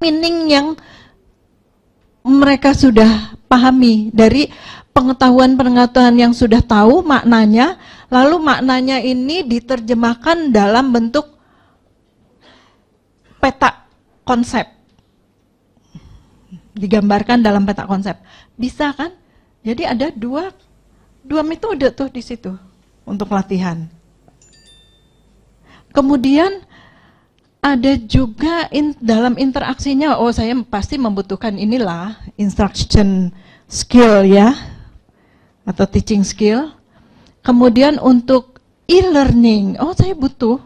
meaning yang mereka sudah pahami dari pengetahuan-pengetahuan yang sudah tahu maknanya, lalu maknanya ini diterjemahkan dalam bentuk peta konsep. Digambarkan dalam peta konsep. Bisa kan? Jadi ada dua dua metode tuh di situ untuk latihan. Kemudian ada juga in, dalam interaksinya, oh saya pasti membutuhkan inilah instruction skill ya, atau teaching skill. Kemudian untuk e-learning, oh saya butuh,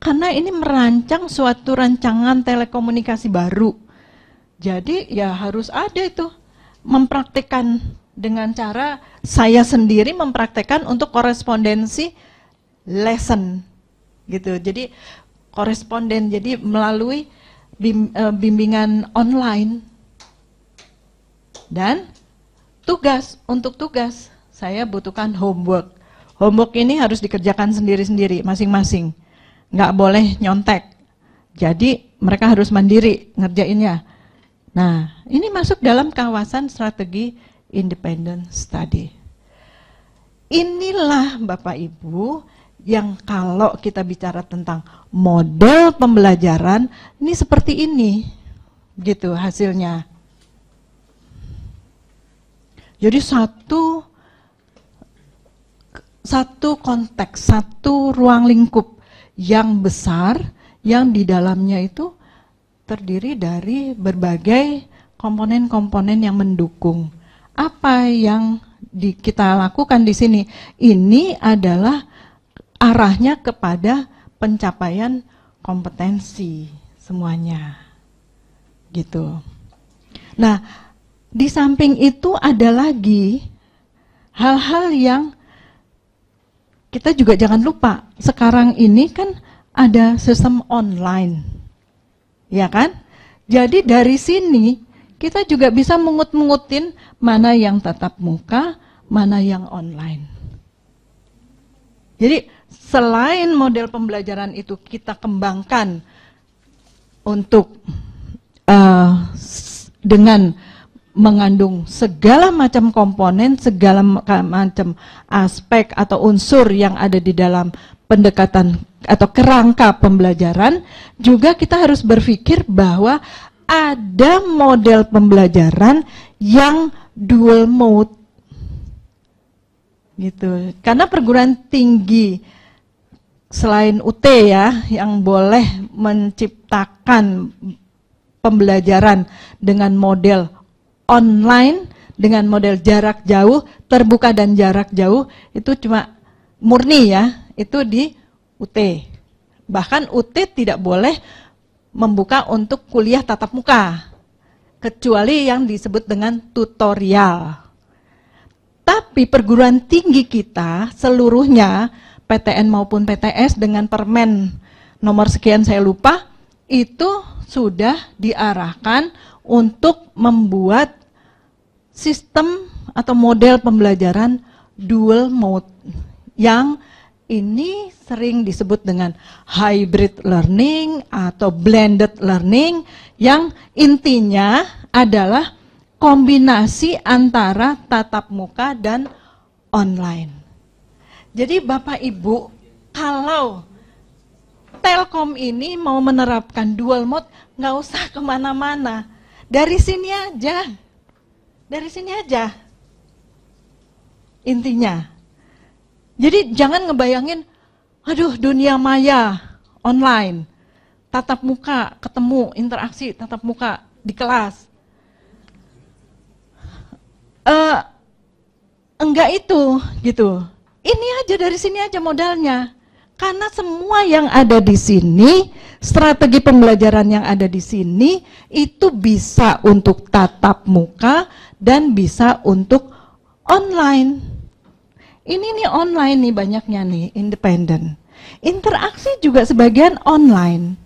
karena ini merancang suatu rancangan telekomunikasi baru. Jadi ya harus ada itu, mempraktikkan dengan cara saya sendiri mempraktikkan untuk korespondensi lesson gitu. Jadi koresponden, jadi melalui eh, bimbingan online. Dan tugas, untuk tugas saya butuhkan homework. Homework ini harus dikerjakan sendiri-sendiri, masing-masing. Nggak boleh nyontek. Jadi mereka harus mandiri ngerjainnya. Nah, ini masuk dalam kawasan strategi independent study. Inilah Bapak Ibu yang kalau kita bicara tentang model pembelajaran ini seperti ini gitu hasilnya jadi satu satu konteks satu ruang lingkup yang besar yang di dalamnya itu terdiri dari berbagai komponen-komponen yang mendukung apa yang di, kita lakukan di sini ini adalah arahnya kepada pencapaian kompetensi semuanya. Gitu. Nah, di samping itu ada lagi hal-hal yang kita juga jangan lupa. Sekarang ini kan ada sistem online. Ya kan? Jadi dari sini kita juga bisa mengut-mengutin mana yang tatap muka, mana yang online. Jadi selain model pembelajaran itu kita kembangkan untuk uh, dengan mengandung segala macam komponen, segala macam aspek atau unsur yang ada di dalam pendekatan atau kerangka pembelajaran, juga kita harus berpikir bahwa ada model pembelajaran yang dual mode. Gitu. Karena perguruan tinggi selain UT ya yang boleh menciptakan pembelajaran dengan model online dengan model jarak jauh terbuka dan jarak jauh itu cuma murni ya itu di UT bahkan UT tidak boleh membuka untuk kuliah tatap muka kecuali yang disebut dengan tutorial tapi perguruan tinggi kita seluruhnya PTN maupun PTS dengan permen nomor sekian saya lupa itu sudah diarahkan untuk membuat sistem atau model pembelajaran dual mode yang ini sering disebut dengan hybrid learning atau blended learning yang intinya adalah kombinasi antara tatap muka dan online. Jadi Bapak Ibu, kalau Telkom ini mau menerapkan dual mode, nggak usah kemana-mana. Dari sini aja. Dari sini aja. Intinya. Jadi jangan ngebayangin, aduh dunia maya, online, tatap muka, ketemu, interaksi, tatap muka, di kelas. Uh, enggak itu, gitu. Ini aja dari sini aja modalnya. Karena semua yang ada di sini, strategi pembelajaran yang ada di sini itu bisa untuk tatap muka dan bisa untuk online. Ini nih online nih banyaknya nih, independen. Interaksi juga sebagian online.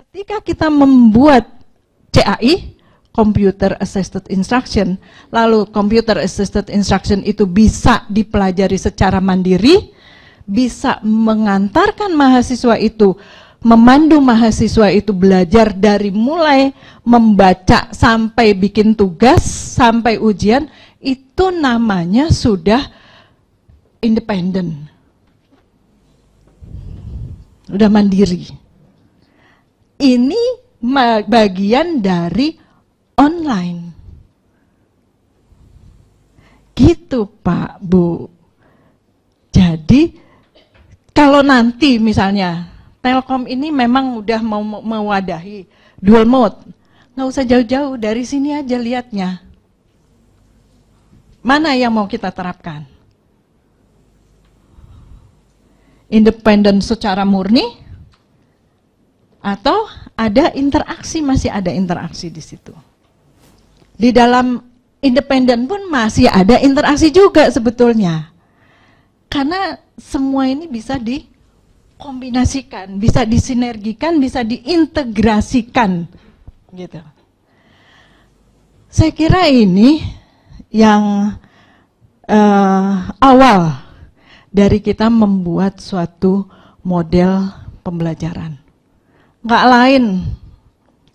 Ketika kita membuat CAI, computer assisted instruction, lalu computer assisted instruction itu bisa dipelajari secara mandiri, bisa mengantarkan mahasiswa itu memandu mahasiswa itu belajar dari mulai membaca sampai bikin tugas sampai ujian itu namanya sudah independen udah mandiri ini bagian dari online. Gitu Pak, Bu. Jadi kalau nanti misalnya Telkom ini memang udah mau mewadahi dual mode, nggak usah jauh-jauh dari sini aja liatnya. Mana yang mau kita terapkan? Independen secara murni atau ada interaksi masih ada interaksi di situ? di dalam independen pun masih ada interaksi juga sebetulnya. Karena semua ini bisa dikombinasikan, bisa disinergikan, bisa diintegrasikan gitu. Saya kira ini yang uh, awal dari kita membuat suatu model pembelajaran. Nggak lain,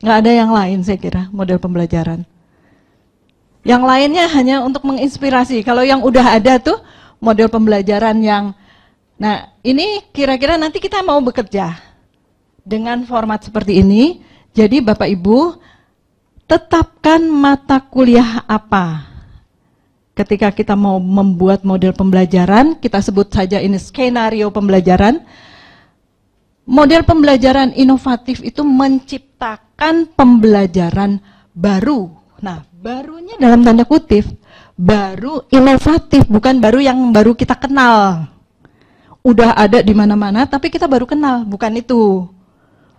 nggak ada yang lain saya kira model pembelajaran. Yang lainnya hanya untuk menginspirasi. Kalau yang udah ada tuh model pembelajaran yang Nah, ini kira-kira nanti kita mau bekerja dengan format seperti ini. Jadi Bapak Ibu, tetapkan mata kuliah apa. Ketika kita mau membuat model pembelajaran, kita sebut saja ini skenario pembelajaran. Model pembelajaran inovatif itu menciptakan pembelajaran baru. Nah, barunya dalam tanda kutip baru inovatif bukan baru yang baru kita kenal udah ada di mana-mana tapi kita baru kenal bukan itu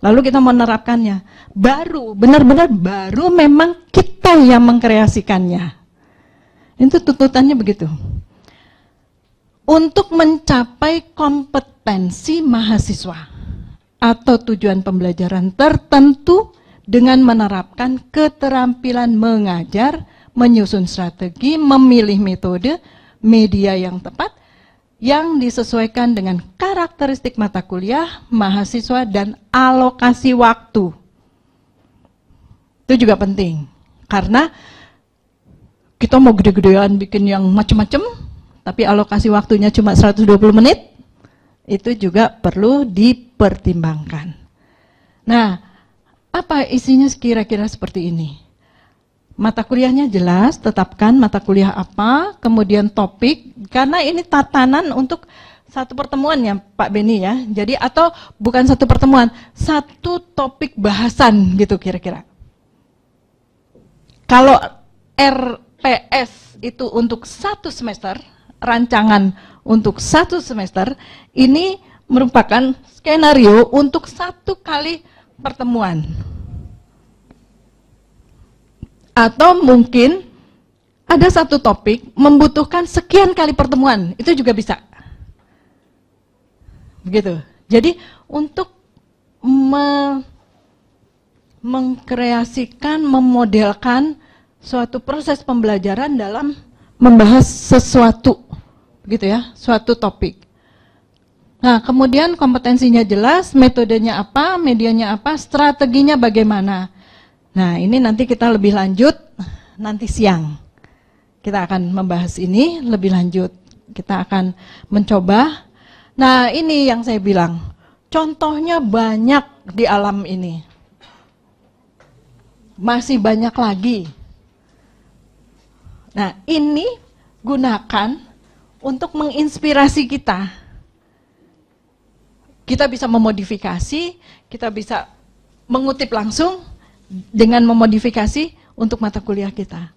lalu kita menerapkannya baru benar-benar baru memang kita yang mengkreasikannya itu tuntutannya begitu untuk mencapai kompetensi mahasiswa atau tujuan pembelajaran tertentu dengan menerapkan keterampilan mengajar, menyusun strategi, memilih metode, media yang tepat, yang disesuaikan dengan karakteristik mata kuliah, mahasiswa, dan alokasi waktu. Itu juga penting, karena kita mau gede-gedean bikin yang macem-macem, tapi alokasi waktunya cuma 120 menit, itu juga perlu dipertimbangkan. Nah, apa isinya kira-kira seperti ini? Mata kuliahnya jelas, tetapkan mata kuliah apa, kemudian topik, karena ini tatanan untuk satu pertemuan ya Pak Beni ya. Jadi atau bukan satu pertemuan, satu topik bahasan gitu kira-kira. Kalau RPS itu untuk satu semester, rancangan untuk satu semester, ini merupakan skenario untuk satu kali pertemuan. Atau mungkin ada satu topik membutuhkan sekian kali pertemuan, itu juga bisa. Begitu. Jadi untuk me mengkreasikan, memodelkan suatu proses pembelajaran dalam membahas sesuatu, begitu ya, suatu topik. Nah, kemudian kompetensinya jelas, metodenya apa, medianya apa, strateginya bagaimana. Nah, ini nanti kita lebih lanjut nanti siang. Kita akan membahas ini lebih lanjut. Kita akan mencoba. Nah, ini yang saya bilang. Contohnya banyak di alam ini. Masih banyak lagi. Nah, ini gunakan untuk menginspirasi kita kita bisa memodifikasi, kita bisa mengutip langsung dengan memodifikasi untuk mata kuliah kita.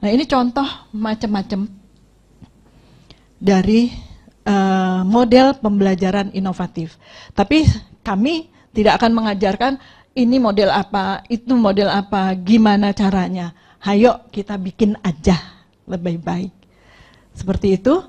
Nah, ini contoh macam-macam dari uh, model pembelajaran inovatif. Tapi kami tidak akan mengajarkan ini model apa, itu model apa, gimana caranya. Hayo kita bikin aja lebih baik. Seperti itu.